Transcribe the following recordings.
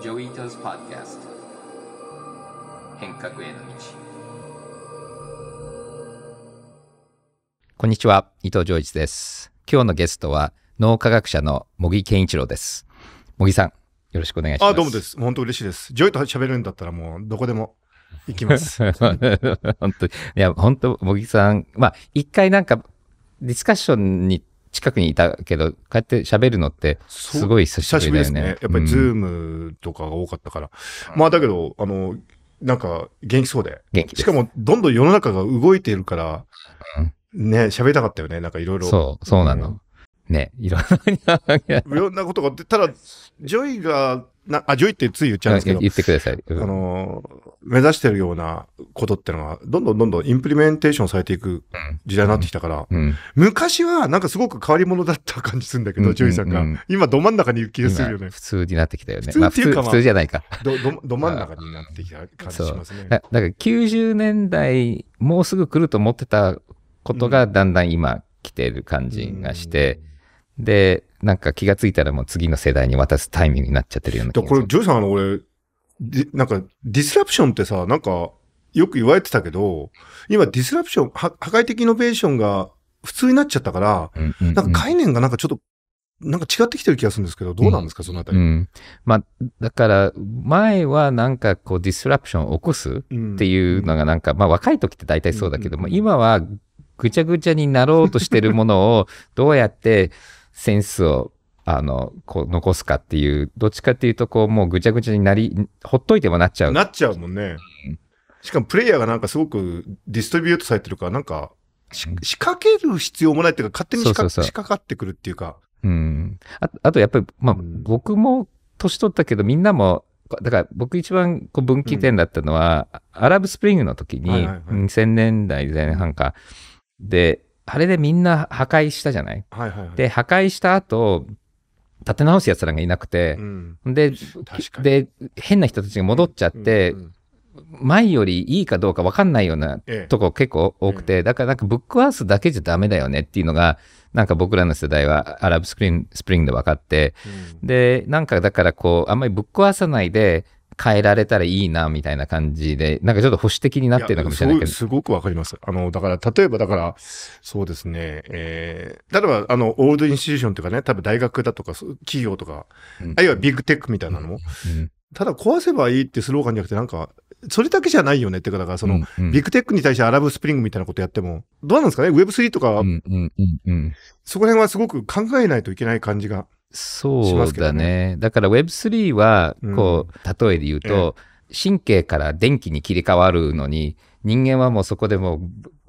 ジョイタズパーキャスト変革への道こんにちは伊藤浄一です今日のゲストは脳科学者の茂木健一郎です茂木さんよろしくお願いしますあどうもです本当嬉しいですジョイと喋るんだったらもうどこでも行きます 本当いや本当茂木さんまあ一回なんかディスカッションに近くにいたけど、こうやって喋るのってすごい久しぶりだよね。ですね。やっぱりズームとかが多かったから。うん、まあだけど、あの、なんか元気そうで。元気しかもどんどん世の中が動いているから、うん、ね、喋りたかったよね。なんかいろいろ。そう、そうなの。うん、ね、いろんな、いろんなことがあって、ただ、ジョイがな、あ、ジョイってつい言っちゃうんですけど。言ってください。うん、あの、目指してるようなことってのは、どんどんどんどんインプリメンテーションされていく時代になってきたから、うんうん、昔はなんかすごく変わり者だった感じするんだけど、ジョイさんが。今、ど真ん中に行きするよね。普通になってきたよね。普通っていうか、まあ、普通じゃないか。ど、ど、ど真ん中になってきた感じしますね。だから90年代、もうすぐ来ると思ってたことが、だんだん今来てる感じがして、で、なんか気がついたらもう次の世代に渡すタイミングになっちゃってるような気がする。これ、ジョイさん、あの、俺、なんか、ディスラプションってさ、なんか、よく言われてたけど、今ディスラプション、破壊的イノベーションが普通になっちゃったから、なんか概念がなんかちょっと、なんか違ってきてる気がするんですけど、どうなんですか、うん、そのあたり、うん。まあ、だから、前はなんかこう、ディスラプションを起こすっていうのがなんか、うん、まあ若い時って大体そうだけども、うんうん、今はぐちゃぐちゃになろうとしてるものをどうやってセンスをあの、こう、残すかっていう、どっちかっていうと、こう、もうぐちゃぐちゃになり、ほっといてもなっちゃう。なっちゃうもんね。うん、しかも、プレイヤーがなんかすごくディストリビュートされてるから、なんか、仕掛ける必要もないっていうか、勝手に仕掛かってくるっていうか。うん。ああと、やっぱり、まあ、うん、僕も年取ったけど、みんなも、だから僕一番こう分岐点だったのは、アラブスプリングの時に、い、2000年代前半か、で、あれでみんな破壊したじゃないはいはいはい、で破壊した後立て直すやつらがいなくて、うん、でで変な人たちが戻っちゃって、うんうんうん、前よりいいかどうか分かんないようなとこ結構多くて、ええ、だからなんかブックすースだけじゃダメだよねっていうのがなんか僕らの世代はアラブスプリンスプリングで分かって、うん、でなんかだからこうあんまりぶっ壊さないで変えられたらいいなみたいな感じで、なんかちょっと保守的になってるのかもしれないけど。すごくわかります。あの、だから、例えばだから、そうですね、えー、例えば、あの、オールドインシチューションとかね、多分大学だとか、企業とか、うん、あるいはビッグテックみたいなのも、うん、ただ壊せばいいってスローガンじゃなくて、なんか、それだけじゃないよねってか、だからその、うんうん、ビッグテックに対してアラブスプリングみたいなことやっても、どうなんですかね ?Web3 とか、うんうんうんうん、そこら辺はすごく考えないといけない感じがそうだね。だから Web3 は、こう、例えで言うと、神経から電気に切り替わるのに、人間はもうそこでも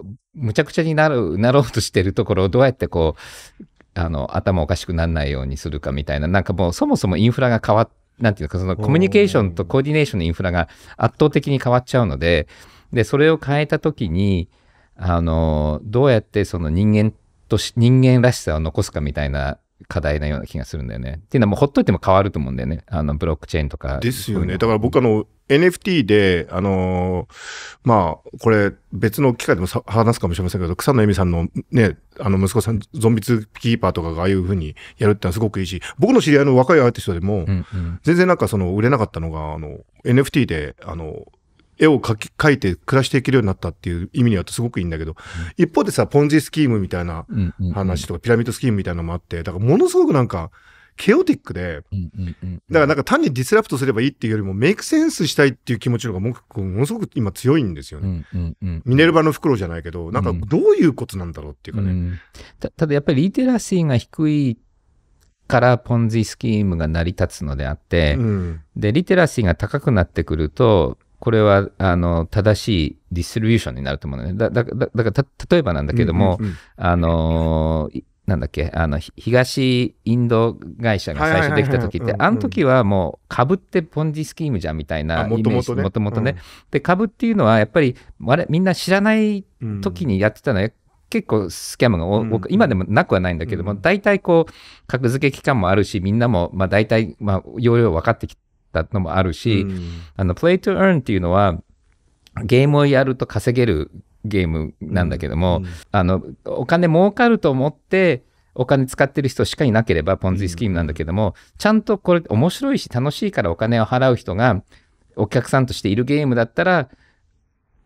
う、むちゃくちゃになる、なろうとしてるところをどうやってこう、あの、頭おかしくならないようにするかみたいな、なんかもうそもそもインフラが変わっ、なんていうか、そのコミュニケーションとコーディネーションのインフラが圧倒的に変わっちゃうので、で、それを変えたときに、あの、どうやってその人間とし、人間らしさを残すかみたいな課題なような気がするんだよね。っていうのはもうほっといても変わると思うんだよね。あのブロックチェーンとか。ですよね。だから僕あの NFT で、あのー、まあ、これ別の機会でも話すかもしれませんけど、草野恵美さんのね、あの息子さん、ゾンビツキーパーとかがああいうふうにやるってのはすごくいいし、僕の知り合いの若いアーティストでも、うんうん、全然なんかその売れなかったのが、あの、NFT で、あの、絵を描き、描いて暮らしていけるようになったっていう意味にはすごくいいんだけど、一方でさ、ポンジスキームみたいな話とか、ピラミッドスキームみたいなのもあって、だからものすごくなんか、ケオティックで、だからなんか単にディスラプトすればいいっていうよりも、メイクセンスしたいっていう気持ちの方がもものすごく今強いんですよね。ミネルバの袋じゃないけど、なんかどういうことなんだろうっていうかね。うん、たただやっぱりリテラシーが低いからポンジスキームが成り立つのであって、うん、で、リテラシーが高くなってくると、これはあの正しいディストリビューションになると思うのね。だだだだから例えばなんだけども、あのー、なんだっけあの東インド会社が最初できた時って、あの時はもう株ってポンジスキームじゃんみたいなイメージもともとね、で株っていうのはやっぱりあれみんな知らない時にやってたのよ、結構スキャムが、多く、今でもなくはないんだけども、大体こう格付け期間もあるしみんなもまあ大体まあ要領分かってきて。ったのもあるし、うん、あの、play っていうのは、ゲームをやると稼げるゲームなんだけども、あの、お金儲かると思って、お金使ってる人しかいなければポンズスキームなんだけども、ちゃんとこれ面白いし楽しいからお金を払う人がお客さんとしているゲームだったら、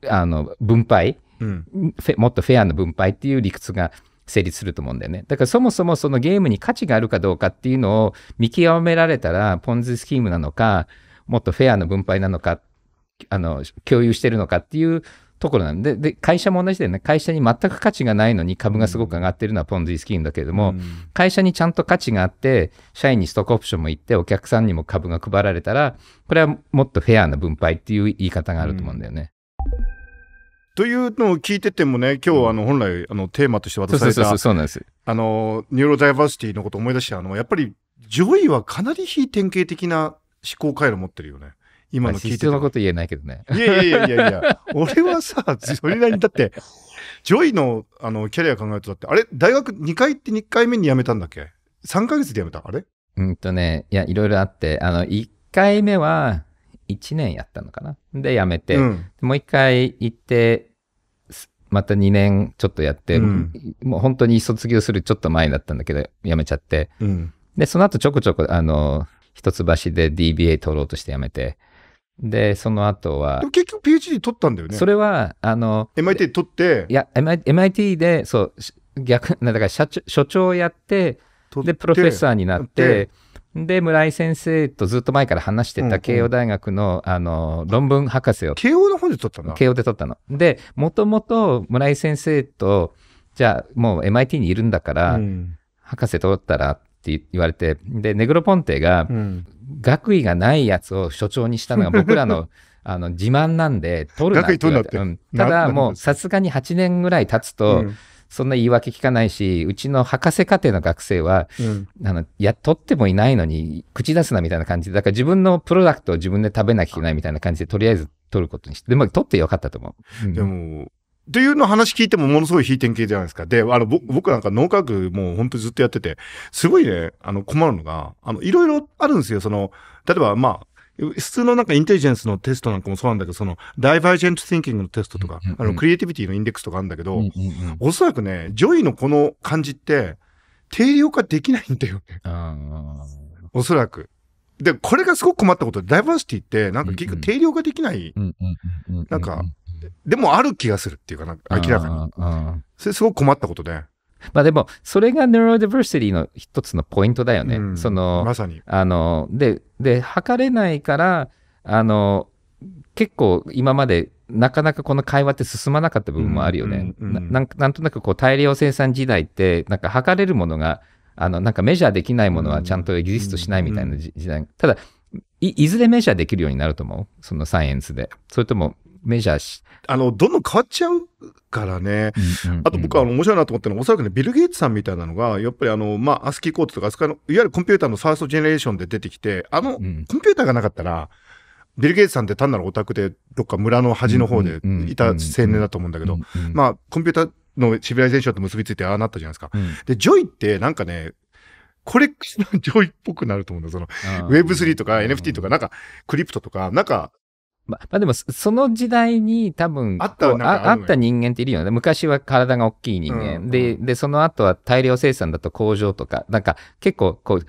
あの、分配、うん、もっとフェアな分配っていう理屈が成立すると思うんだよね。だからそもそもそのゲームに価値があるかどうかっていうのを見極められたら、ポンズスキームなのか、もっとフェアな分配なのか、あの、共有してるのかっていうところなんで、で、会社も同じだよね。会社に全く価値がないのに株がすごく上がってるのはポンズスキームだけれども、会社にちゃんと価値があって、社員にストックオプションも行って、お客さんにも株が配られたら、これはもっとフェアな分配っていう言い方があると思うんだよね。うんというのを聞いててもね、今日あの本来あのテーマとして渡された、そうそうなんですあの、ニューロダイバーシティのことを思い出して、あの、やっぱりジョイはかなり非典型的な思考回路を持ってるよね。今の聞いてて。のこと言えないけどね。いやいやいやいや俺はさ、それなりにだって、ジョイのあのキャリア考えるとだって、あれ大学2回って2回目に辞めたんだっけ ?3 ヶ月で辞めたあれうんとね、いや、いろいろあって、あの、1回目は、1年やったのかなで辞めて、うん、もう一回行ってまた2年ちょっとやって、うん、もう本当に卒業するちょっと前だったんだけど辞めちゃって、うん、でその後ちょこちょこあの一橋で DBA 取ろうとして辞めてでその後は結局 PhD 取ったんだよねそれはあの MIT 取っていや MIT でそう逆だから所長やってでプロフェッサーになってで、村井先生とずっと前から話してた慶応大学の、うんうん、あの、論文博士を。慶応の方で取ったの慶応で取ったの。で、もともと村井先生と、じゃあもう MIT にいるんだから、うん、博士取ったらって言われて、で、ネグロポンテが、学位がないやつを所長にしたのが僕らの、あの、自慢なんで、取るなって言われて。うん、ただ、もう、さすがに8年ぐらい経つと、うんそんな言い訳聞かないし、うちの博士課程の学生は、うん、あの、や、取ってもいないのに、口出すなみたいな感じで、だから自分のプロダクトを自分で食べなきゃいけないみたいな感じで、とりあえず取ることにして、でも取ってよかったと思う。うん、でも、っていうの話聞いてもものすごい非典型じゃないですか。で、あの、僕なんか脳科学もうほんとずっとやってて、すごいね、あの、困るのが、あの、いろいろあるんですよ。その、例えば、まあ、普通のなんかインテリジェンスのテストなんかもそうなんだけど、そのダイバージェント・ティンキングのテストとか、あのクリエイティビティのインデックスとかあるんだけど、おそらくね、ジョイのこの感じって、定量化できないんだよね。おそらく。で、これがすごく困ったことで、ダイバーシティって、なんか結局定量化できない、なんか、でもある気がするっていうかな、明らかに。それすごく困ったことで、まあでも、それがネロディバーシティの一つのポイントだよね。うん、その、まさに。あの、で、で、測れないから、あの、結構今までなかなかこの会話って進まなかった部分もあるよね。んなんとなくこう大量生産時代って、なんか測れるものが、あの、なんかメジャーできないものはちゃんとエギジストしないみたいな時代。ただい、いずれメジャーできるようになると思うそのサイエンスで。それともメジャーし。あの、どんどん変わっちゃうからね。あと僕は面白いなと思ったのは、おそらくね、ビル・ゲイツさんみたいなのが、やっぱりあの、まあ、アスキーコードとか、いわゆるコンピューターのファーストジェネレーションで出てきて、あの、コンピューターがなかったら、ビル・ゲイツさんって単なるオタクで、どっか村の端の方でいた青年だと思うんだけど、まあ、コンピューターのシビライゼーションと結びついてああなったじゃないですか。で、ジョイってなんかね、コレクション上位っぽくなると思うんだ。その、ウェブ3とか NFT とか、なんか、クリプトとか、なんか、まあでも、その時代に多分、あったああった人間っているよね。昔は体が大きい人間。うん、で、で、その後は大量生産だと工場とか、なんか結構こう、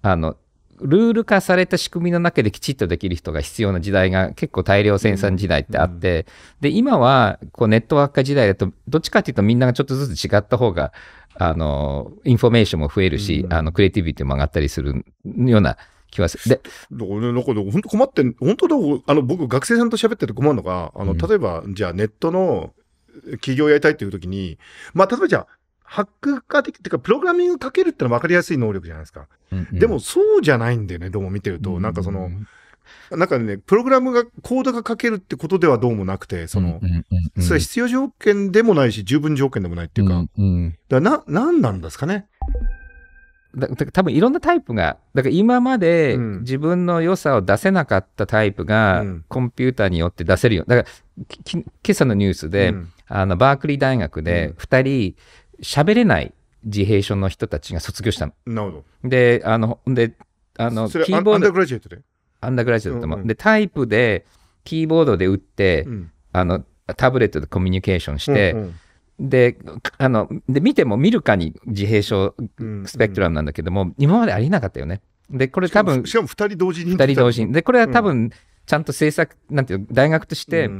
あの、ルール化された仕組みの中できちっとできる人が必要な時代が結構大量生産時代ってあって、うんうん、で、今はこうネットワーク化時代だと、どっちかっていうとみんながちょっとずつ違った方が、あの、インフォメーションも増えるし、うんうん、あの、クリエイティビティも上がったりするような気ますで、だからね、なんか本当困ってん、本当だ、あの、僕学生さんと喋ってて困るのが、あの、例えば、じゃあネットの企業やりたいっていう時に、まあ、例えばじゃあ、ハック化的っていうか、プログラミングかけるってのは分かりやすい能力じゃないですか。うんうん、でも、そうじゃないんだよね、どうも見てると。なんかその、なんかね、プログラムが、コードが書けるってことではどうもなくて、その、それ必要条件でもないし、十分条件でもないっていうか、うんうん、だかな、なんなんですかね。だ多分いろんなタイプがだから今まで自分の良さを出せなかったタイプが、コンピューターによって出せるよだから今朝のニュースで、うん、あのバークリー大学で2人喋れない自閉症の人たちが卒業したの。なるほどであのであのキーボードアンダーグラジエットでアンダーグラジエットだうんうん、でタイプでキーボードで打って、うん、あのタブレットでコミュニケーションして。うんうんで、あの、で、見ても見るかに自閉症スペクトラムなんだけども、うんうん、今までありなかったよね。で、これ多分、しかも二人同時に。二人同時に。で、これは多分、ちゃんと制作、うん、なんていう、大学として、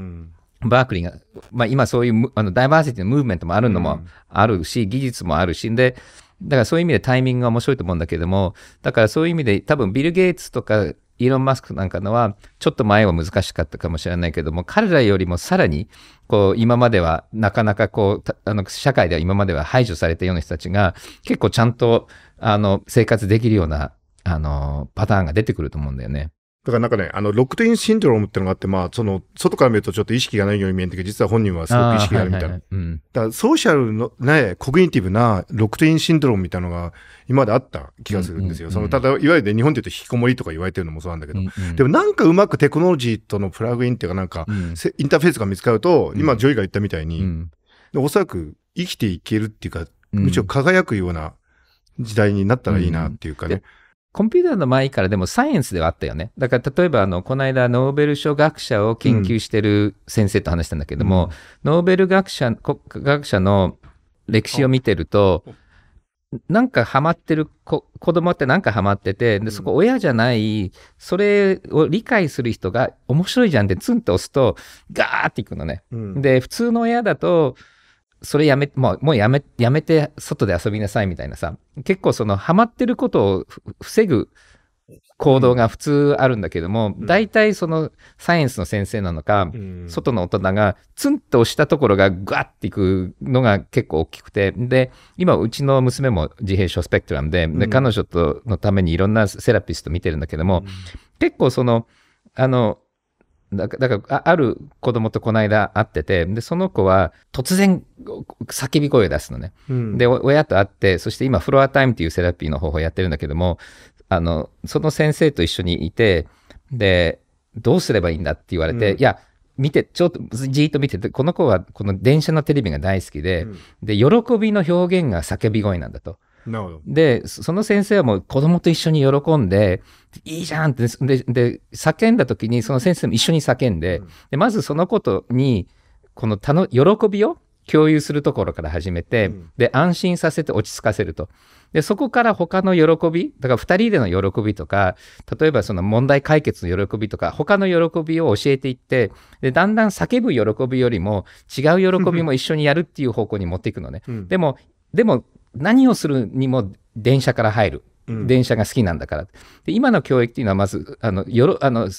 バークリーが、まあ今そういうあのダイバーシティのムーブメントもあるのもあるし、技術もあるし、で、だからそういう意味でタイミングが面白いと思うんだけども、だからそういう意味で多分ビル・ゲイツとかイーロン・マスクなんかのは、ちょっと前は難しかったかもしれないけども、彼らよりもさらに、こう、今までは、なかなかこう、あの、社会では今までは排除されたような人たちが、結構ちゃんと、あの、生活できるような、あの、パターンが出てくると思うんだよね。だからなんかね、あの、ロックトインシンドロームってのがあって、まあ、その、外から見るとちょっと意識がないように見えるけど、実は本人はすごく意識があるみたいな。うん、だからソーシャルのね、コグニティブなロックトインシンドロームみたいなのが今まであった気がするんですよ。その、ただ、いわゆる、日本で言うと引きこもりとか言われてるのもそうなんだけど、でもなんかうまくテクノロジーとのプラグインっていうかなんか、インターフェースが見つかると、今、ジョイが言ったみたいに、うおそらく生きていけるっていうか、むしろ輝くような時代になったらいいなっていうかね。コンピューターの前からでもサイエンスではあったよね。だから例えばあの、この間ノーベル賞学者を研究してる先生と話したんだけども、うん、ノーベル学者、学者の歴史を見てると、なんかハマってる子、子供ってなんかハマってて、で、そこ親じゃない、それを理解する人が面白いじゃんってツンと押すと、ガーっていくのね。うん、で、普通の親だと、それやめ、もうもうやめ、やめて外で遊びなさいみたいなさ、結構そのハマってることを防ぐ行動が普通あるんだけども、うん、大体そのサイエンスの先生なのか、うん、外の大人がツンと押したところがグワッていくのが結構大きくて、で、今うちの娘も自閉症スペクトラムで、で彼女とのためにいろんなセラピスト見てるんだけども、うん、結構その、あの、だからあ、ある子供とこの間会ってて、で、その子は突然叫び声を出すのね。うん、で、親と会って、そして今フロアタイムっていうセラピーの方法やってるんだけども、あの、その先生と一緒にいて、で、どうすればいいんだって言われて、うん、いや、見て、ちょっとじっと見てて、この子はこの電車のテレビが大好きで、うん、で、喜びの表現が叫び声なんだと。で、その先生はもう子供と一緒に喜んで、いいじゃんって、で、で叫んだ時にその先生も一緒に叫んで、うん、でまずそのことに、このたの喜びを共有するところから始めて、うん、で、安心させて落ち着かせると。で、そこから他の喜び、だから二人での喜びとか、例えばその問題解決の喜びとか、他の喜びを教えていって、で、だんだん叫ぶ喜びよりも違う喜びも 一緒にやるっていう方向に持っていくのね。うん、でも、でも何をするにも電車から入る、うん、電車が好きなんだからで今の教育っていうのはまずあのよろあの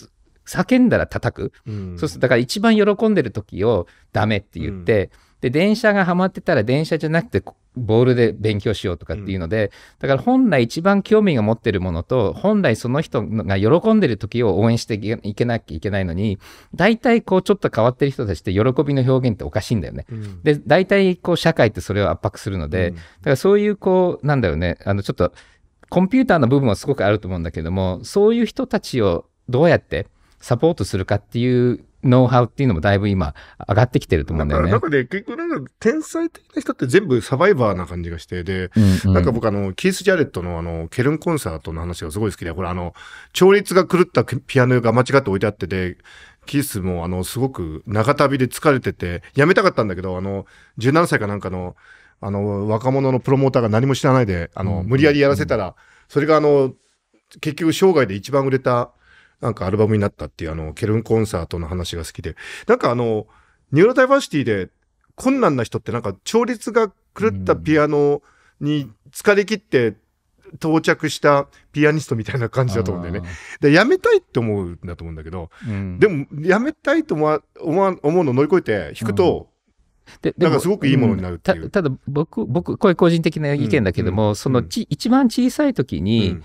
叫んだら叩く、うん、そうするとだから一番喜んでる時をダメって言って、うんで、電車がはまってたら電車じゃなくてボールで勉強しようとかっていうので、うん、だから本来一番興味が持ってるものと、本来その人が喜んでる時を応援していけなきゃいけないのに、大体こうちょっと変わってる人たちって喜びの表現っておかしいんだよね。うん、で、大体こう社会ってそれを圧迫するので、うん、だからそういうこう、なんだろうね、あのちょっとコンピューターの部分はすごくあると思うんだけども、そういう人たちをどうやってサポートするかっていうノウハウっていうのもだいぶ今上がってきてると思うんだよね。なんかね、結局なんか天才的な人って全部サバイバーな感じがして、で、うんうん、なんか僕あの、キース・ジャレットのあの、ケルンコンサートの話がすごい好きで、これあの、調律が狂ったピアノが間違って置いてあってで、キースもあの、すごく長旅で疲れてて、やめたかったんだけど、あの、17歳かなんかの、あの、若者のプロモーターが何も知らないで、あの、無理やりやらせたら、それがあの、結局生涯で一番売れたなんかアルバムになったっていうあの、ケルンコンサートの話が好きで、なんかあの、ニューロダイバーシティで困難な人ってなんか調律が狂ったピアノに疲れ切って到着したピアニストみたいな感じだと思うんだよね。で、やめたいって思うんだと思うんだけど、でも、やめたいと思思思うの乗り越えて弾くと、でなんかすごくいいものになるっていう、うん、ただ僕僕これ個人的な意見だけども、そのち、一番小さい時に、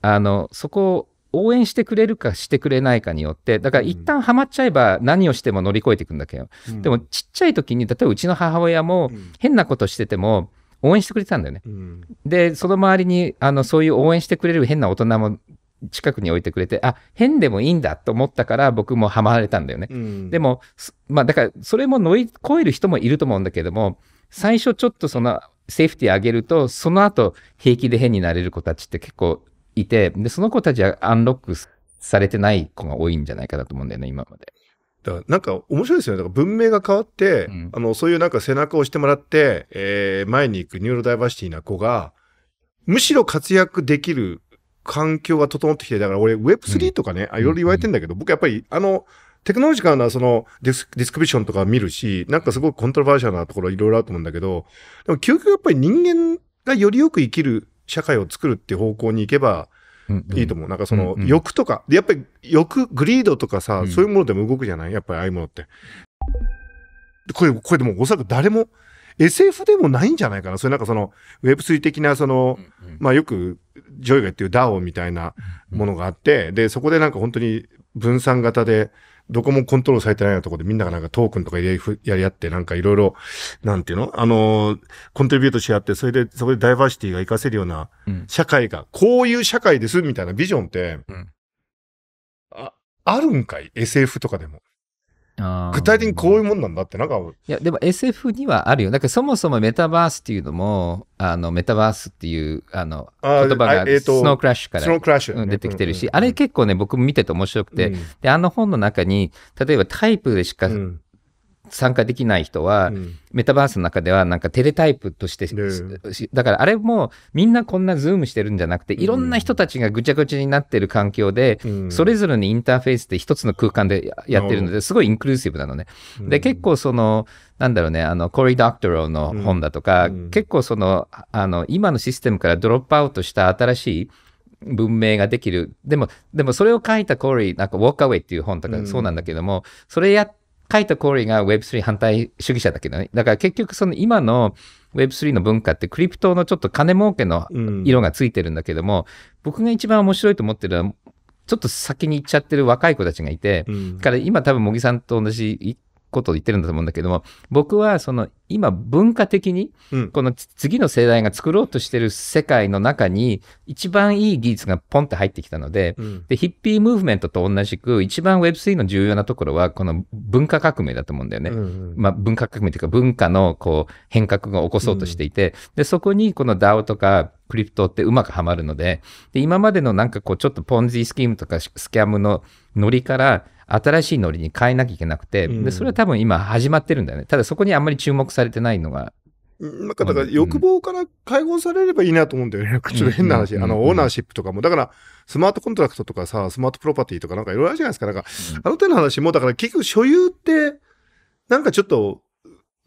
あのそこ応援してくれるかしてくれないかによってだから一旦ハマっちゃえば何をしても乗り越えていくんだけど、うん、でもちっちゃい時に例えばうちの母親も変なことしてても応援してくれたんだよね。うん、でその周りにあのそういう応援してくれる変な大人も近くに置いてくれてあ変でもいいんだと思ったから僕もハマられたんだよね。うん、でもまあだからそれも乗り越える人もいると思うんだけども最初ちょっとそのセーフティー上げるとその後平気で変になれる子たちって結構いて、で、その子たちはアンロックされてない子が多いんじゃないかなと思うんだよね、今まで。だからなんか面白いですよね。だから文明が変わって、うん、あの、そういうなんか背中を押してもらって、えー、前に行くニューロダイバーシティな子が、むしろ活躍できる環境が整ってきて、だから俺 Web3 とかね、いろいろ言われてんだけど、うん、僕やっぱりあの、テクノロジカルなそのディスディスクリプションとか見るし、なんかすごくコントロバーシャルなところいろいろあると思うんだけど、でも究極やっぱり人間がよりよく生きる社会を作るっていう方向に行けば、いいと思う。なんかその、欲とか、やっぱり欲、グリードとかさ、そういうものでも動くじゃないやっぱりああいうものって。これ、これでもおそらく誰も、SF でもないんじゃないかな。それなんかその、Web3 的な、その、まあよく、ジョイが言ってる DAO みたいなものがあって、で、そこでなんか本当に分散型で、どこもコントロールされてないようなところでみんながなんかトークンとかやりやり合って、なんかいろいろ、なんていうのあのー、コントリビュートし合って、それで、そこでダイバーシティが活かせるような、社会が、うん、こういう社会ですみたいなビジョンって、うん、あ、あるんかい ?SF とかでも。具体的にこういうもんなんだってなんかいやでも SF にはあるよだからそもそもメタバースっていうのもあのメタバースっていうあの言葉がスノークラッシュから出てきてるし、あれ結構ね僕も見てて面白くて、であの本の中に例えばタイプでしか、うん参加できない人は、うん、メタバースの中ではなんかテレタイプとして、だからあれもみんなこんなズームしてるんじゃなくて、いろんな人たちがぐちゃぐちゃになってる環境で、うん、それぞれにインターフェースで一つの空間でやってるので、すごいインクルーシブなのね。で、結構その、なんだろうね、あの、コリー・ドクトロの本だとか、うん、結構その、あの、今のシステムからドロップアウトした新しい、文明ができる。でも、でもそれを書いたコーリー、なんか Walk Away っていう本とかそうなんだけども、うん、それやっカイト・コーリーが Web3 反対主義者だけどね。だから結局その今の Web3 の文化ってクリプトのちょっと金儲けの色がついてるんだけども、うん、僕が一番面白いと思ってるのは、ちょっと先に行っちゃってる若い子たちがいて、うん、から今多分茂木さんと同じことを言ってるんだと思うんだけども僕はその今文化的にこの次の世代が作ろうとしてる世界の中に一番いい技術がポンって入ってきたのでうん、でヒッピームーブメントと同じく一番 Web3 の重要なところはこの文化革命だと思うんだよね、うんうん、まあ、文化革命というか文化のこう変革が起こそうとしていて、うん、でそこにこの DAO とかクリプトってうまくはまるのでで今までのなんかこうちょっとポンジスキームとかスキャムのノリから新しいノリに変えなきゃいけなくて、うん、でそれは多分今始まってるんだよね。ただそこにあんまり注目されてないのが。なんかだから欲望から解放されればいいなと思うんだよね。ちょっと変な話。あの、オーナーシップとかも。だから、スマートコントラクトとかさ、スマートプロパティとかなんかいろいろあるじゃないですか。なんか、あの手の話も、だから結局所有って、なんかちょっと、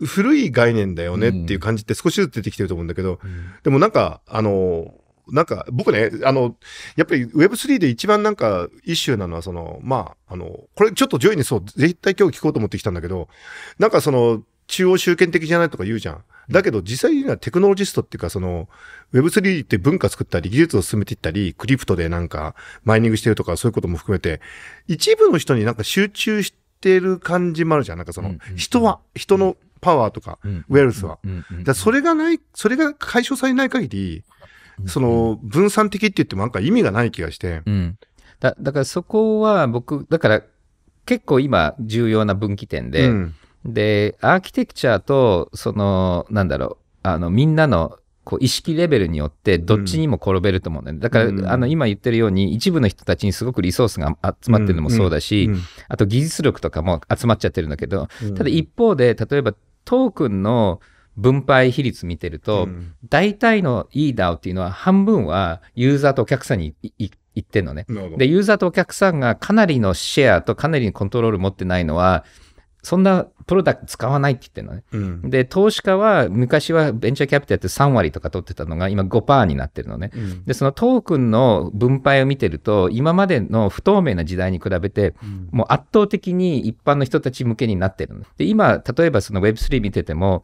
古い概念だよねっていう感じって少しずつ出てきてると思うんだけど、でもなんか、あの、なんか僕ね、あの、やっぱり Web3 で一番なんか一周なのは、その、まあ、あの、これちょっとジョイにそう、絶対今日聞こうと思ってきたんだけど、なんかその、中央集権的じゃないとか言うじゃん。だけど実際にはテクノロジストっていうかその Web3 って文化作ったり技術を進めていったりクリプトでなんかマイニングしてるとかそういうことも含めて一部の人になんか集中してる感じもあるじゃん。なんかその人は、人のパワーとか、ウェルスは。それがない、それが解消されない限り、その、分散的って言ってもなんか意味がない気がして。うん。だ、だからそこは僕、だから結構今重要な分岐点で、うん、で、アーキテクチャと、その、なんだろう、あの、みんなのこう意識レベルによってどっちにも転べると思うんだよね。だから、うん、あの今言ってるように一部の人たちにすごくリソースが集まってるのもそうだし、うんうん、あと技術力とかも集まっちゃってるんだけど、ただ一方で例えばトークンの分配比率見てると、うん、大体のイ d a o っていうのは半分はユーザーとお客さんに行ってんのね。で、ユーザーとお客さんがかなりのシェアとかなりのコントロール持ってないのは、そんなプロダクト使わないって言ってるのね、うん、で、投資家は昔はベンチャーキャピタルって3割とか取ってたのが今5%になってるのね、うん、で、そのトークンの分配を見てると、今までの不透明な時代に比べて、もう圧倒的に一般の人たち向けになってるの。で、今、例えばその Web3 見てても、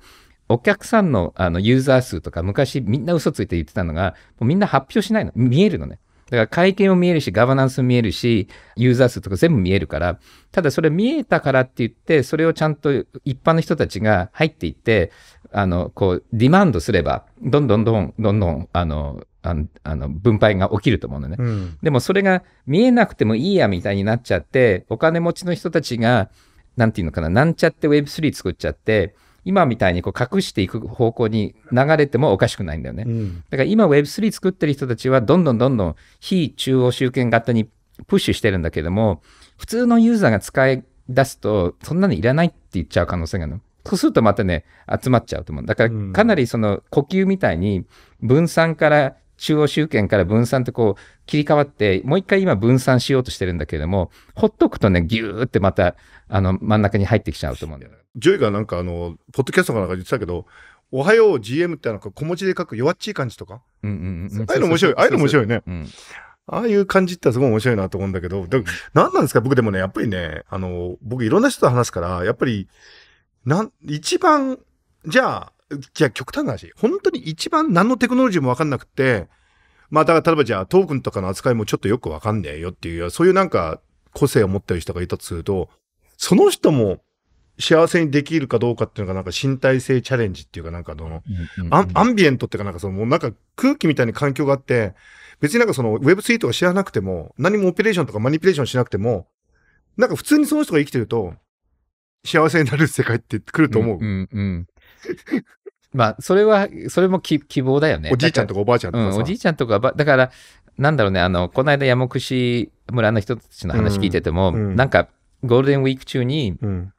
お客さんのあのユーザー数とか昔みんな嘘ついて言ってたのが、もうみんな発表しないの。見えるのね。だから会計も見えるし、ガバナンスも見えるし、ユーザー数とか全部見えるから、ただそれ見えたからって言って、それをちゃんと一般の人たちが入っていって、あの、こう、ディマンドすれば、どんどんどん、どんどん、あの、あの、あの分配が起きると思うのね、うん、でもそれが見えなくてもいいやみたいになっちゃって、お金持ちの人たちが、なんて言うのかな、なんちゃって Web3 作っちゃって、今みたいにこう隠していく方向に流れてもおかしくないんだよね。うん、だから今 Web3 作ってる人たちはどんどんどんどん非中央集権型にプッシュしてるんだけども、普通のユーザーが使い出すと、そんなのいらないって言っちゃう可能性があるの。そうするとまたね、集まっちゃうと思う。だからかなりその呼吸みたいに分散から中央集権から分散とこう切り替わって、もう一回今分散しようとしてるんだけれども、ほっとくとね、ぎゅーってまた、あの、真ん中に入ってきちゃうと思うんだよね。ジョイがなんかあの、ポッドキャストかなんか言ってたけど、おはよう GM ってなんか小文字で書く弱っちい感じとか。うんうんうん。ああいうの面白い。ああいうの面白いね。うん、ああいう感じってすごい面白いなと思うんだけど、何なんですか僕でもね、やっぱりね、あの、僕いろんな人と話すから、やっぱり、なん、一番、じゃあ、じゃあ極端な話、本当に一番何のテクノロジーもわかんなくて、まあだから例えばじゃあトークンとかの扱いもちょっとよくわかんねえよっていう、そういうなんか個性を持ってる人がいたとすると、その人も幸せにできるかどうかっていうのがなんか身体性チャレンジっていうかなんかの、うんうんうん、アンビエントっていうかなんかそのなんか空気みたいな環境があって、別になんかそのウェブツイートが知らなくても、何もオペレーションとかマニピュレーションしなくても、なんか普通にその人が生きてると、幸せになる世界って来ると思う。うん、うん、まあ、それは、それも希望だよね。おじいちゃんとかおばあちゃんとか、うん、おじいちゃんとかば、だから、なんだろうね、あの、この間山串村の人たちの話聞いてても、うんうん、なんか、ゴールデンウィーク中に、うん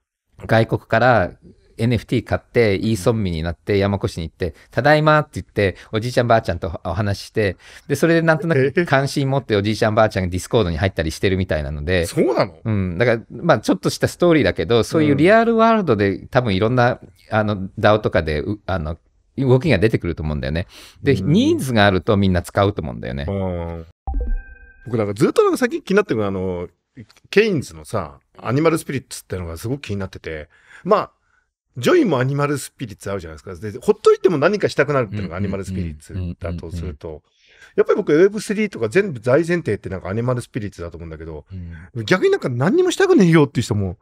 外国から NFT 買って、イーソンミになって、山越しに行って、ただいまって言って、おじいちゃんばあちゃんとお話しして、で、それでなんとなく関心持っておじいちゃんばあちゃんがディスコードに入ったりしてるみたいなので。そうなのうん。だから、まあちょっとしたストーリーだけど、そういうリアルワールドで多分いろんな、あの、DAO とかで、あの、動きが出てくると思うんだよね。で、ニーズがあるとみんな使うと思うんだよね。うん、僕なんかずっとなんか最近気になってるのは、あの、ケインズのさ、アニマルスピリッツってのがすごく気になってて、まあ、ジョイもアニマルスピリッツあるじゃないですか。で、ほっといても何かしたくなるっていうのがアニマルスピリッツだとすると、やっぱり僕 Web3 とか全部大前提ってなんかアニマルスピリッツだと思うんだけど、うん、逆になんか何にもしたくねえよっていう人も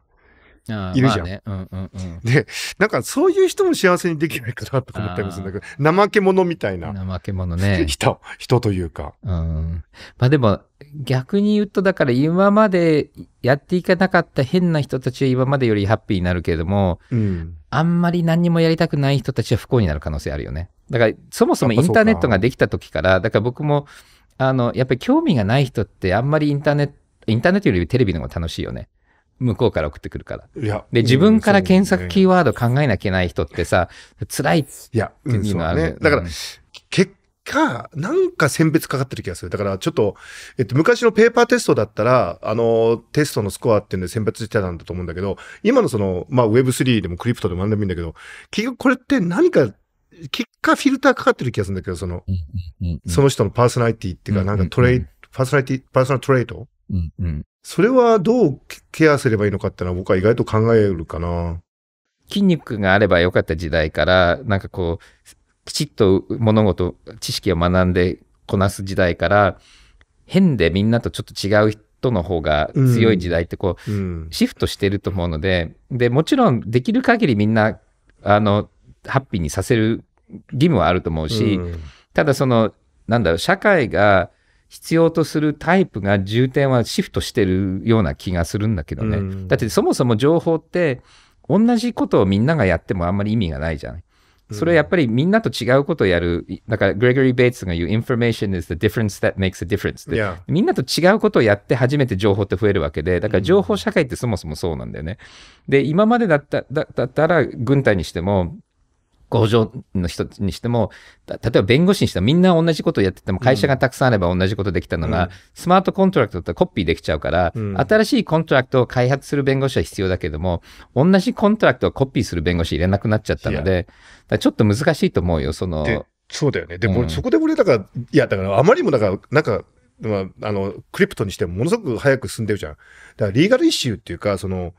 いるじゃん。ねうんうんうん、で、なんかそういう人も幸せにできないかなと思ったりもするんだけど、怠け者みたいな。怠け者ね。人、人というか。うん。まあでも、逆に言うと、だから今までやっていかなかった変な人たちは今までよりハッピーになるけれども、うん、あんまり何にもやりたくない人たちは不幸になる可能性あるよね。だから、そもそもインターネットができた時から、かだから僕も、あの、やっぱり興味がない人ってあんまりインターネット、インターネットよりテレビの方が楽しいよね。向こうから送ってくるから。いや。で、自分から検索キーワード考えなきゃいけない人ってさ、うん、辛いっていうのはある。いや、うん、ね。だから、結果、なんか選別かかってる気がする。だから、ちょっと、えっと、昔のペーパーテストだったら、あの、テストのスコアっていうんで選別してたんだと思うんだけど、今のその、まあ、Web3 でもクリプトでも何でもいいんだけど、結局これって何か、結果フィルターかかってる気がするんだけど、その、その人のパーソナリティっていうか、なんかトレイ、パーソナリティ、パーソナルトレートうんうん。それはどうケアすればいいのかってのは僕は意外と考えるかな。筋肉があればよかった時代から、なんかこう、きちっと物事、知識を学んでこなす時代から、変でみんなとちょっと違う人の方が強い時代ってこう、うんシフトしてると思うので、で、もちろんできる限りみんな、あの、ハッピーにさせる義務はあると思うし、うん、ただその、なんだろう、社会が必要とするタイプが重点はシフトしてるような気がするんだけどね。うん、だってそもそも情報って同じことをみんながやってもあんまり意味がないじゃない。それはやっぱりみんなと違うことをやる。だから、グレゴリー・ベイツが言う information is the difference that makes a difference yeah. みんなと違うことをやって初めて情報って増えるわけで、だから情報社会ってそもそもそうなんだよね。で、今までだった、だったら軍隊にしても、工場の人にしても、例えば弁護士にしてもみんな同じことやってても会社がたくさんあれば同じことできたのが、うん、スマートコントラクトだったらコピーできちゃうから、うん、新しいコントラクトを開発する弁護士は必要だけども、同じコントラクトをコピーする弁護士入れなくなっちゃったので、ちょっと難しいと思うよ、その。そうだよね。でも、うん、そこで俺、だから、いや、だからあまりもだから、なんか、まあ、あの、クリプトにしてもものすごく早く進んでるじゃん。だから、リーガルイシューっていうか、その、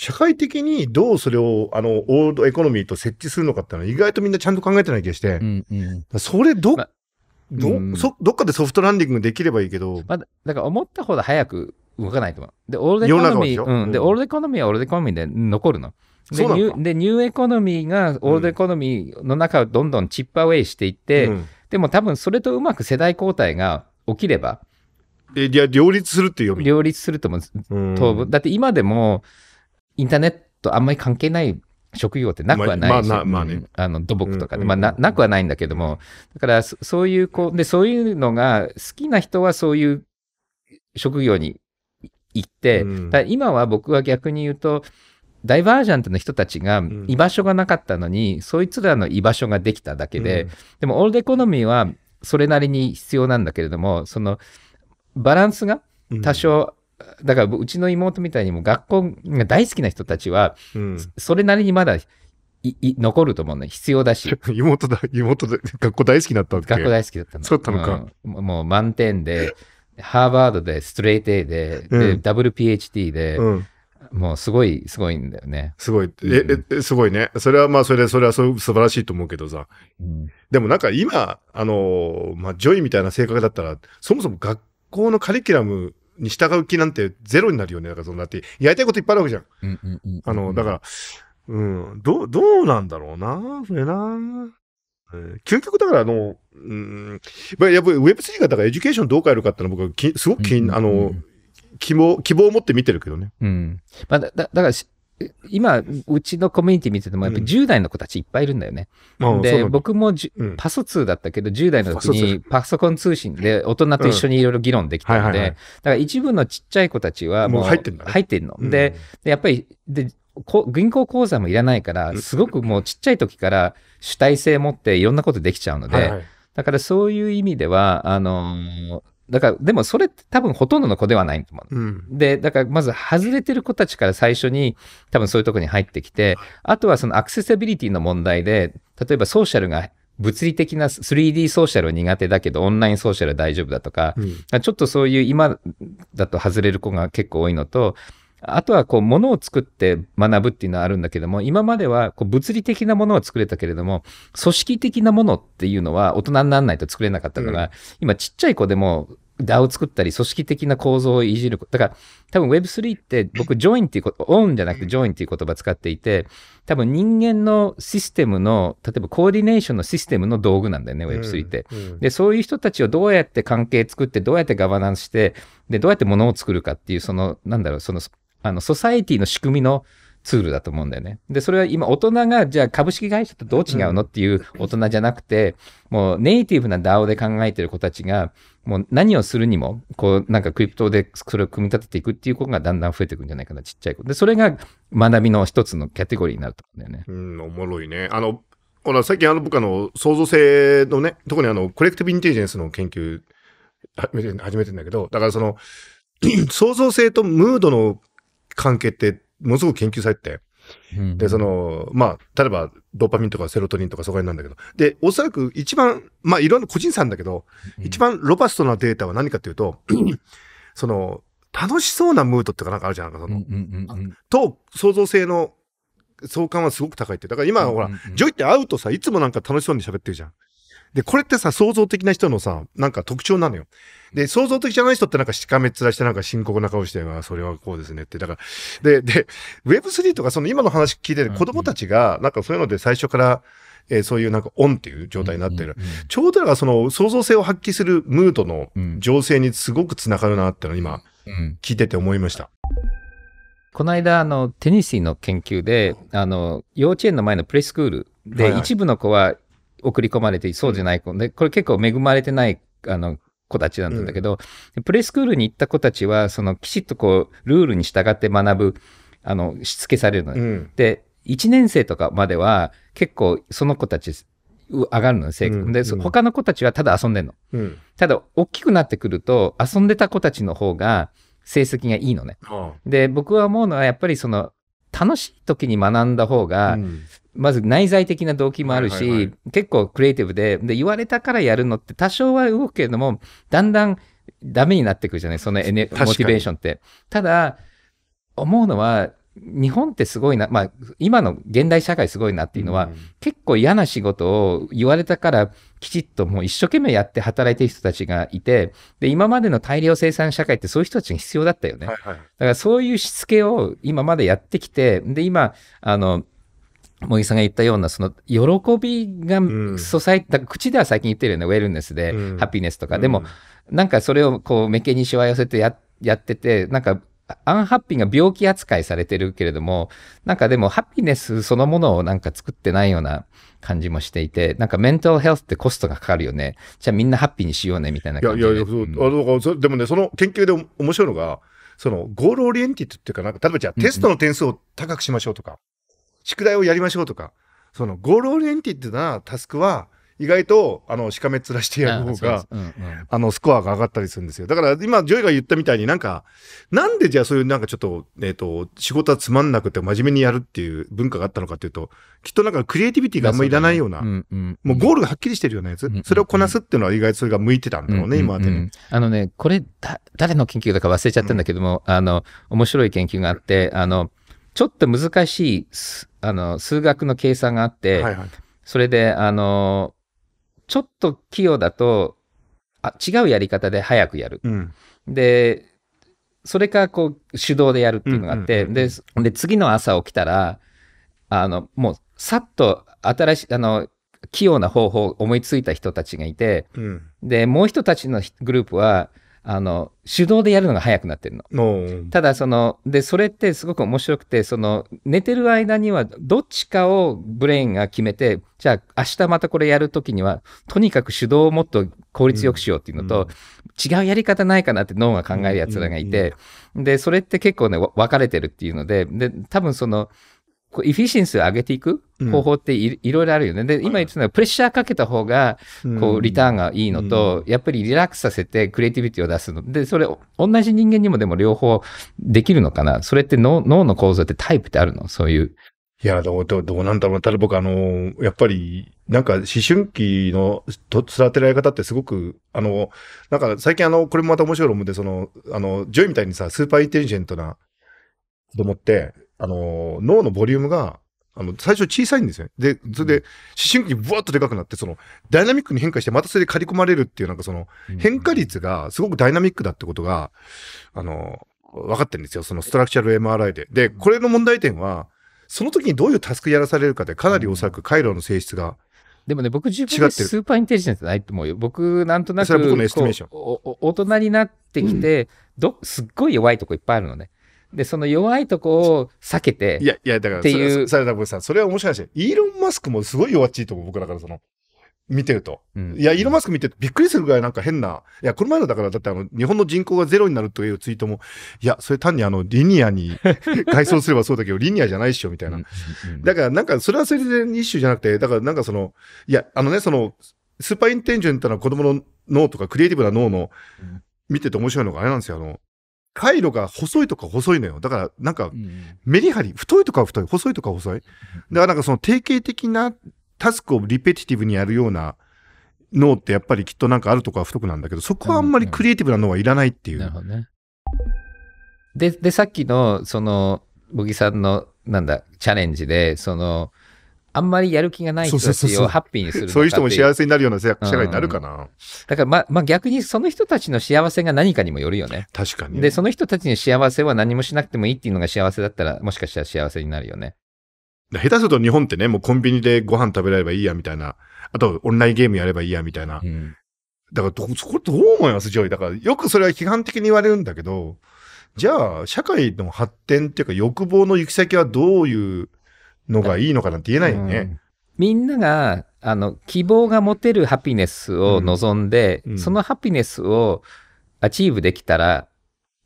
社会的にどうそれを、あの、オールドエコノミーと設置するのかってのは意外とみんなちゃんと考えてない気がして、うんうん、それど、まど、うん、そ、どっかでソフトランディングできればいいけど。まあ、だから思ったほど早く動かないと思う。で、オールドエコノミー、うん、で、オールドエコノミーはオールドエコノミーで残るの。でニュでニューエコノミーがオールドエコノミーの中をどんどんチップアウェイしていって、うん、でも多分それとうまく世代交代が起きれば。いや、両立するっていう読み。両立すると思う。ん、だって今でも、インターネットあんまり関係ない職業ってなくはないし、まあまあね、あの土木とかで、うん、まあな、なくはないんだけども、だからそういうこう、で、そういうのが好きな人はそういう職業に行って、うん、今は僕は逆に言うと、ダイバージャントの人たちが居場所がなかったのに、うん、そいつらの居場所ができただけで、でもオールドエコノミーはそれなりに必要なんだけれども、そのバランスが多少だからうちの妹みたいにも学校が大好きな人たちは、うん、それなりにまだいい残ると思うね必要だし。妹だ、妹で学校大好きだったんだ学校大好きだったの。そうだったのか、うん、もう満点で、ハーバードでストレート A で、うん、で、ダブル PhD で、うんもうすごい、すごいんだよね。すごい。え、え、すごいね。それはまあ、それ、それは素晴らしいと思うけどさ。うん、でもなんか今、あの、まあ、ジョイみたいな性格だったら、そもそも学校のカリキュラムに従う気なんてゼロになるよね。だからそんなって、やりたいこといっぱいあるわけじゃん。あの、だから、うん、ど、う、どうなんだろうな、それな。えー、究極だからあの、うん、やっぱり Web3 がだからエデュケーションどう変えるかってのは僕はきすごく気、んあの、希望、希望を持って見てるけどね。うん。まあ、だ、だから今、うちのコミュニティ見てても、やっぱり10代の子たちいっぱいいるんだよね。うん、で、僕も、うん、パソ2だったけど、10代の時にパソコン通信で大人と一緒にいろいろ議論できたので、だから一部のちっちゃい子たちはもう入ってんの、入ってんの。で、やっぱり、で、銀行口座もいらないから、すごくもうちっちゃい時から主体性持っていろんなことできちゃうので、はいはいだからそういう意味では、あのだから、でもそれって多分ほとんどの子ではないと思う。うん、で、だからまず外れてる子たちから最初に多分そういうとこに入ってきて、あとはそのアクセサビリティの問題で、例えばソーシャルが物理的な 3D ソーシャルは苦手だけど、オンラインソーシャルは大丈夫だとか、うん、ちょっとそういう今だと外れる子が結構多いのと、あとはこう物を作って学ぶっていうのはあるんだけども、今まではこう物理的なものは作れたけれども、組織的なものっていうのは大人にならないと作れなかったから、うん、今ちっちゃい子でもダを作ったり、組織的な構造をいじる。だから、多分 Web3 って僕、ジョインっていうこと、オンじゃなくてジョインっていう言葉使っていて、多分人間のシステムの、例えばコーディネーションのシステムの道具なんだよね、Web3 って。うんうん、で、そういう人たちをどうやって関係作って、どうやってガバナンスして、で、どうやってものを作るかっていう、その、なんだろう、そのあの、ソサエティの仕組みのツールだと思うんだよね。で、それは今大人が、じゃあ株式会社とどう違うのっていう大人じゃなくて、もうネイティブな DAO で考えてる子たちが、もう何をするにも、こう、なんかクリプトでそれを組み立てていくっていうことがだんだん増えていくんじゃないかな、ちっちゃい子。で、それが学びの一つのキャテゴリーになると思うんだよね。うん、おもろいね。あの、ほら、さっきあの僕あの、創造性のね、特にあの、コレクティブインテリジェンスの研究、始めて、始めてんだけど、だからその、創造性とムードの関係って、ものすごく研究されて、で、その、まあ、例えば、ドーパミンとかセロトニンとかそこ辺なんだけど、で、おそらく一番、まあ、いろんな個人差なんだけど、一番ロバストなデータは何かっていうと、その、楽しそうなムードってかなんかあるじゃないか、その、と、創造性の相関はすごく高いって。だから今、ほら、ジョイって会うとさ、いつもなんか楽しそうに喋ってるじゃん。で、これってさ、創造的な人のさ、なんか特徴なのよ。で、創造的じゃない人ってなんかしかめっ面してなんか深刻な顔して、あそれはこうですねって。だから、で、で、Web3 とかその今の話聞いてる子供たちが、なんかそういうので最初から、えー、そういうなんかオンっていう状態になってる。うんうんうん、ちょうどんかその創造性を発揮するムードの情勢にすごくつながるなっての今、聞いてて思いました。この間、あの、テニシーの研究で、あの、幼稚園の前のプレスクールで、はいはい、一部の子は送り込まれて、そうじゃない子、で、これ結構恵まれてない、あの、子たちなんだけど、うん、プレスクールに行った子たちは、その、きちっとこう、ルールに従って学ぶ、あの、しつけされるの、うん、で、1年生とかまでは、結構、その子たち、上がるの成功、うん、で、他の子たちはただ遊んでんの。うん、ただ、大きくなってくると、遊んでた子たちの方が、成績がいいのね。で、僕は思うのは、やっぱりその、楽しい時に学んだ方が、まず内在的な動機もあるし、はいはいはい、結構クリエイティブでで言われたからやるのって多少は動くけれどもだんだんダメになってくるじゃないそのエネモチベーションって。ただ思うのは日本ってすごいな、まあ、今の現代社会すごいなっていうのは、うん、結構嫌な仕事を言われたから、きちっともう一生懸命やって働いてる人たちがいて、で、今までの大量生産社会ってそういう人たちに必要だったよね。はいはい、だからそういうしつけを今までやってきて、で、今、あの、茂木さんが言ったような、その、喜びが、そさえ、うん、口では最近言ってるよね、ウェルネスで、うん、ハピネスとか。でも、なんかそれをこう、目けにしわ寄せてやってて、なんかアンハッピーが病気扱いされてるけれども、なんかでもハピネスそのものをなんか作ってないような感じもしていて、なんかメンタルヘルスってコストがかかるよね。じゃあみんなハッピーにしようねみたいな感じで。いやいや、そう、うでもね、その研究で面白いのが、そのゴールオリエンティッドっていうか、なんか例えばじゃあテストの点数を高くしましょうとか、うんうん、宿題をやりましょうとか、そのゴールオリエンティッドなタスクは、意外とあのしかめっ面してやる方が、うんうん、あのスコアが上がったりするんですよだから今ジョイが言ったみたいになんかなんでじゃあそういうなんかちょっと,、えーと、仕事はつまんなくて真面目にやるっていう文化があったのかっていうときっとなんかクリエイティビティがあんまりいらないような、もうゴールがはっきりしてるようなやつ、それをこなすっていうのは意外とそれが向いてたんだろうね、今までに。あのねこれだ誰の研究だか忘れちゃったんだけども、あの面白い研究があってあのちょっと難しいあの数学の計算があって、はいはい、それであのちょっと器用だと、あ違うやり方で早くやる。うん、で、それかこう手動でやるっていうのがあって、で、で次の朝起きたら、あの、もうさっと新しい、あの、器用な方法を思いついた人たちがいて、うん、で、もう人たちのグループは、あの、手動でやるのが早くなってるの。ただ、その、で、それってすごく面白くて、その、寝てる間には、どっちかをブレインが決めて、じゃあ、明日またこれやる時には、とにかく手動をもっと効率よくしようっていうのと、うん、違うやり方ないかなって脳が考えるやつらがいて、で、それって結構ね、分かれてるっていうので、で、多分その、こうエフィシンスを上げていく方法ってい,、ろいろあるよね。で、今言ってたのは、プレッシャーかけた方が、こう、リターンがいいのと、やっぱりリラックスさせてクリエイティビティを出すの。で、それ、同じ人間にもでも両方できるのかなそれって脳の構造ってタイプってあるのそういう。いや、どう、どう、なんだろうただ僕、あの、やっぱり、なんか、思春期の育てられ方ってすごく、あの、なんか、最近あの、これもまた面白いと思うんで、その、あの、ジョイみたいにさ、スーパーインテリジェントな子供って、あの、脳のボリュームが、あの、最初小さいんですよ。で、それで、思春期にブワッとでかくなって、その、ダイナミックに変化して、またそれで刈り込まれるっていう、なんかその、変化率がすごくダイナミックだってことが、あの、分かってるんですよ。そのストラクチャル MRI で。で、これの問題点は、その時にどういうタスクやらされるかで、かなりおそらく回路の性質が、でもね、僕自分でスーパーインテリジェンスないと思うよ。僕、なんとなく、大人になってきて、うん、すっごい弱いとこいっぱいあるのね。で、その弱いとこを避けて。いや、いや、だから、っていう。それは、さ、それは面白いしイーロン・マスクもすごい弱っちいと思う、僕だから、その、見てると。うん、いや、イーロン・マスク見てるとびっくりするぐらいなんか変な。いや、この前のだから、だってあの、日本の人口がゼロになるというツイートも、いや、それ単にあの、リニアに、改装すればそうだけど、リニアじゃないっしょ、みたいな。だから、なんか、それはそれで一種じゃなくて、だからなんかその、いや、あのね、その、スーパーインテンジェントな子供の脳とかクリエイティブな脳の、見てて面白いのがあれなんですよ、あの、回路が細いとか細いのよ。だから、なんか、メリハリ、太いとか太い、細いとか細い。だからなんかその定型的なタスクをリペティティブにやるような脳ってやっぱりきっとなんかあるとか太くなんだけど、そこはあんまりクリエイティブな脳はいらないっていう。うんうん、なるほどね。で、で、さっきの、その、茂木さんの、なんだ、チャレンジで、その、あんまりやる気がない人たちをハッピーにするそういう人も幸せになるような社会になるかな。うん、だからま、まあ、逆にその人たちの幸せが何かにもよるよね。確かに。で、その人たちに幸せは何もしなくてもいいっていうのが幸せだったら、もしかしたら幸せになるよね。下手すると日本ってね、もうコンビニでご飯食べらればいいやみたいな、あとオンラインゲームやればいいやみたいな。うん、だからど、そこどう思いますジョイ。だから、よくそれは批判的に言われるんだけど、じゃあ、社会の発展っていうか欲望の行き先はどういうのがいいのかなんて言えないよね。うんみんなが、あの、希望が持てるハピネスを望んで、うんうん、そのハピネスをアチーブできたら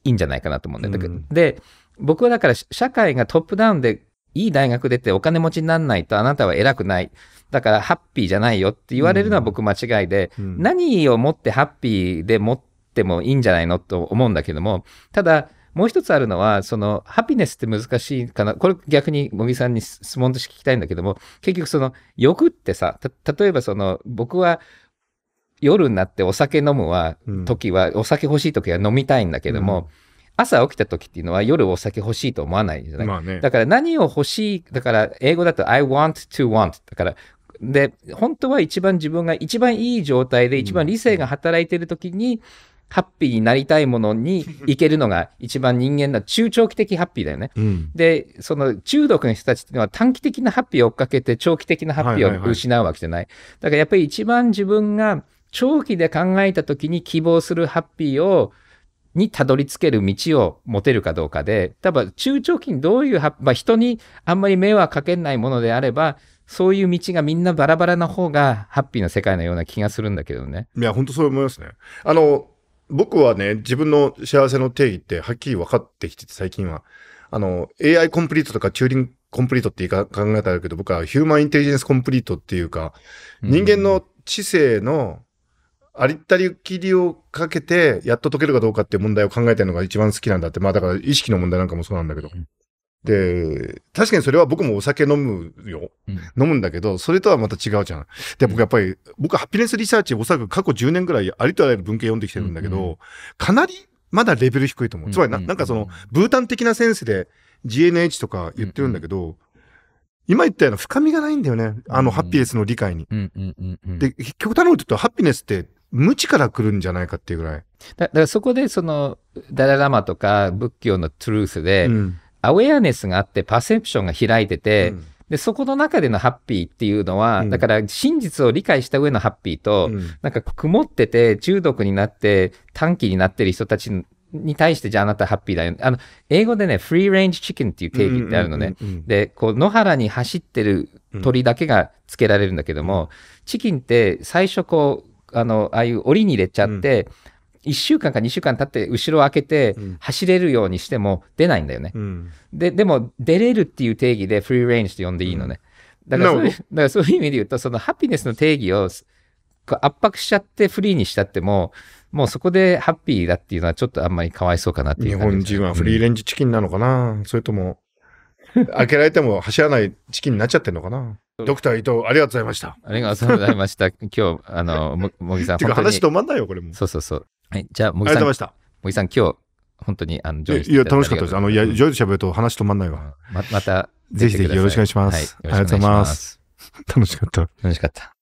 いいんじゃないかなと思うんだけど、うん、で、僕はだから社会がトップダウンでいい大学出てお金持ちにならないとあなたは偉くない。だからハッピーじゃないよって言われるのは僕間違いで、何を持ってハッピーで持ってもいいんじゃないのと思うんだけども、ただ、もう一つあるのは、その、ハピネスって難しいかな。これ逆に、茂木さんに質問として聞きたいんだけども、結局その、欲ってさ、例えばその、僕は、夜になってお酒飲むは、時は、うん、お酒欲しい時は飲みたいんだけども、うん朝起きた時っていうのは夜お酒欲しいと思わないじゃない、まあね、だから何を欲しいだから英語だと I want to want だからで本当は一番自分が一番いい状態で一番理性が働いてる時にハッピーになりたいものに行けるのが一番人間な中長期的ハッピーだよね。うん、で、その中毒の人たちっていうのは短期的なハッピーを追っかけて長期的なハッピーを失うわけじゃない。はいはいはい、だからやっぱり一番自分が長期で考えた時に希望するハッピーをにたどり着ける道を持てるかどうかで、多分中長期にどういうハッ、まあ、人にあんまり迷惑かけないものであれば、そういう道がみんなバラバラな方がハッピーな世界のような気がするんだけどね。いや、本当そう思いますね。あの、僕はね、自分の幸せの定義ってはっきり分かってきてて、最近は。あの、AI コンプリートとかチューリングコンプリートって言いか考えたらけど、僕はヒューマンインテリジェンスコンプリートっていうか、人間の知性のありったりきりをかけて、やっと解けるかどうかっていう問題を考えてるのが一番好きなんだって。まあだから意識の問題なんかもそうなんだけど。で、確かにそれは僕もお酒飲むよ。うん、飲むんだけど、それとはまた違うじゃん。で、僕やっぱり、僕ハッピネスリサーチ、おそらく過去10年ぐらいありとあらゆる文献読んできてるんだけど、うんうん、かなりまだレベル低いと思う。つまりな、なんかその、ブータン的なセンスで GNH とか言ってるんだけど、うんうん、今言ったような深みがないんだよね。あの、ハッピネスの理解に。で、極端なこと言うと、ハッピネスって無知から来るんじゃないかっていうぐらい。だからそこで、その、ダララマとか仏教のトゥルースで、うんアウェアネスがあってパセプションが開いてて、うん、でそこの中でのハッピーっていうのは、だから真実を理解した上のハッピーと、うん、なんか曇ってて中毒になって短期になってる人たちに対してじゃああなたハッピーだよ。あの、英語でね、フリーレンジチキンっていう定義ってあるのね。で、こう、野原に走ってる鳥だけがつけられるんだけども、チキンって最初こう、あの、ああいう檻に入れちゃって、うん1週間か2週間経って後ろを開けて走れるようにしても出ないんだよね。うん、ででも出れるっていう定義でフリーレンジと呼んでいいのね。だからそういう意味で言うとそのハピネスの定義を圧迫しちゃってフリーにしちゃってももうそこでハッピーだっていうのはちょっとあんまりかわいそうかなっていう、ね、日本人はフリーレンジチキンなのかな、うん、それとも 開けられても走らないチキンになっちゃってるのかなドクター伊藤、ありがとうございました。ありがとうございました。今日、あの、も、木さん。てか話止まんないよ、これも。そうそうそう。はい、じゃあ、茂木さん。ありがとうございました。茂木さん、今日、本当にあの上司いや楽しかったです。あのいやジョイ司喋ると話止まんないわ。ままたぜひぜひよろしくお願いします。はい、ありがとうございます。楽しかった。楽しかった。